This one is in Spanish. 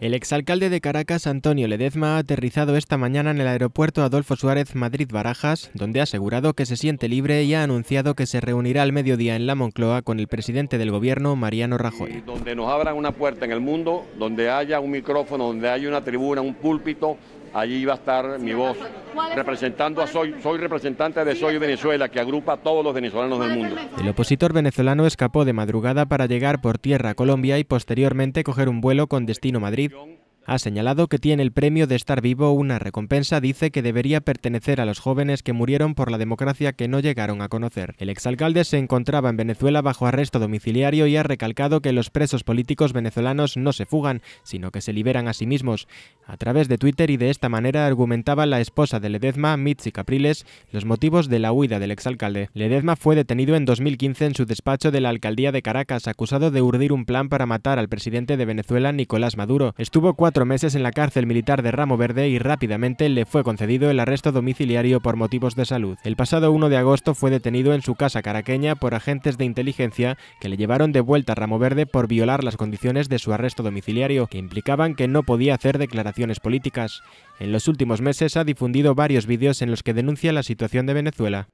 El exalcalde de Caracas, Antonio Ledezma, ha aterrizado esta mañana en el aeropuerto Adolfo Suárez Madrid-Barajas, donde ha asegurado que se siente libre y ha anunciado que se reunirá al mediodía en la Moncloa con el presidente del gobierno, Mariano Rajoy. donde nos abran una puerta en el mundo, donde haya un micrófono, donde haya una tribuna, un púlpito, allí iba a estar mi voz representando a Soy, soy representante de Soy Venezuela, que agrupa a todos los venezolanos del mundo. El opositor venezolano escapó de madrugada para llegar por tierra a Colombia y posteriormente coger un vuelo con destino Madrid, ha señalado que tiene el premio de estar vivo una recompensa, dice que debería pertenecer a los jóvenes que murieron por la democracia que no llegaron a conocer. El exalcalde se encontraba en Venezuela bajo arresto domiciliario y ha recalcado que los presos políticos venezolanos no se fugan, sino que se liberan a sí mismos. A través de Twitter y de esta manera argumentaba la esposa de Ledezma, Mitzi Capriles, los motivos de la huida del exalcalde. Ledezma fue detenido en 2015 en su despacho de la alcaldía de Caracas, acusado de urdir un plan para matar al presidente de Venezuela, Nicolás Maduro. Estuvo cuatro meses en la cárcel militar de Ramo Verde y rápidamente le fue concedido el arresto domiciliario por motivos de salud. El pasado 1 de agosto fue detenido en su casa caraqueña por agentes de inteligencia que le llevaron de vuelta a Ramo Verde por violar las condiciones de su arresto domiciliario, que implicaban que no podía hacer declaraciones políticas. En los últimos meses ha difundido varios vídeos en los que denuncia la situación de Venezuela.